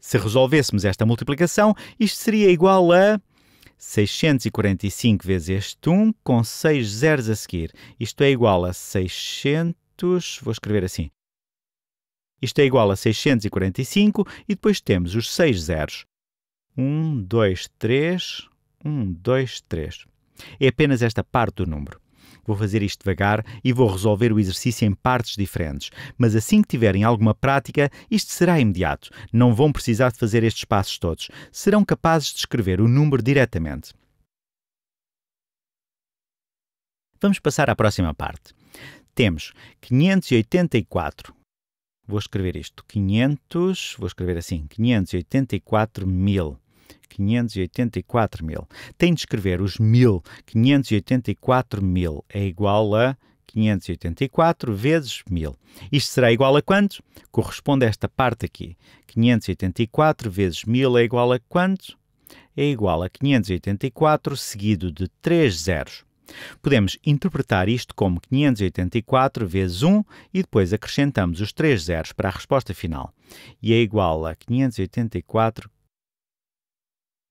Se resolvêssemos esta multiplicação, isto seria igual a 645 vezes este 1 com 6 zeros a seguir. Isto é igual a 600. Vou escrever assim. Isto é igual a 645 e depois temos os 6 zeros. 1, 2, 3, 1, 2, 3. É apenas esta parte do número. Vou fazer isto devagar e vou resolver o exercício em partes diferentes. Mas assim que tiverem alguma prática, isto será imediato. Não vão precisar de fazer estes passos todos. Serão capazes de escrever o número diretamente. Vamos passar à próxima parte. Temos 584. Vou escrever isto. 500, vou escrever assim, 584 mil. 584 mil. Tem de escrever os mil. 584 mil é igual a 584 vezes 1000. Isto será igual a quanto? Corresponde a esta parte aqui. 584 vezes 1000 é igual a quanto? É igual a 584 seguido de 3 zeros. Podemos interpretar isto como 584 vezes 1 e depois acrescentamos os 3 zeros para a resposta final. E é igual a 584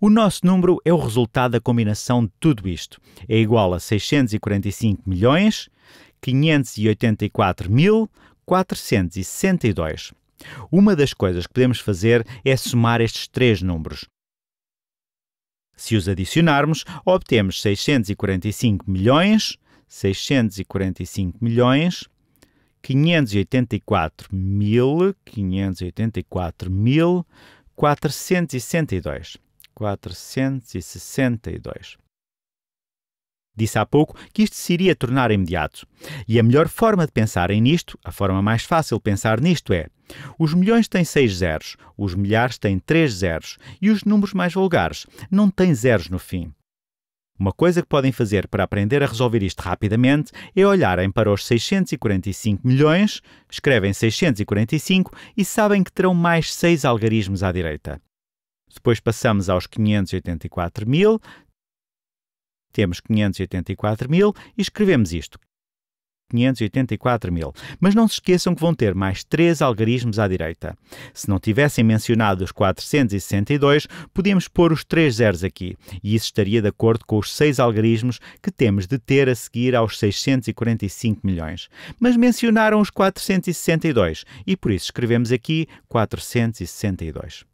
O nosso número é o resultado da combinação de tudo isto. É igual a 645 milhões 584 mil 462. Uma das coisas que podemos fazer é somar estes três números. Se os adicionarmos, obtemos 645 milhões 645 milhões 584 mil 584 mil 462. 462. Disse há pouco que isto se iria tornar imediato. E a melhor forma de pensarem nisto, a forma mais fácil de pensar nisto é: os milhões têm seis zeros, os milhares têm três zeros e os números mais vulgares não têm zeros no fim. Uma coisa que podem fazer para aprender a resolver isto rapidamente é olharem para os 645 milhões, escrevem 645 e sabem que terão mais seis algarismos à direita. Depois passamos aos 584 mil, temos 584 mil e escrevemos isto. 584 mil. Mas não se esqueçam que vão ter mais três algarismos à direita. Se não tivessem mencionado os 462, podíamos pôr os três zeros aqui, e isso estaria de acordo com os seis algarismos que temos de ter a seguir aos 645 milhões. Mas mencionaram os 462 e por isso escrevemos aqui 462.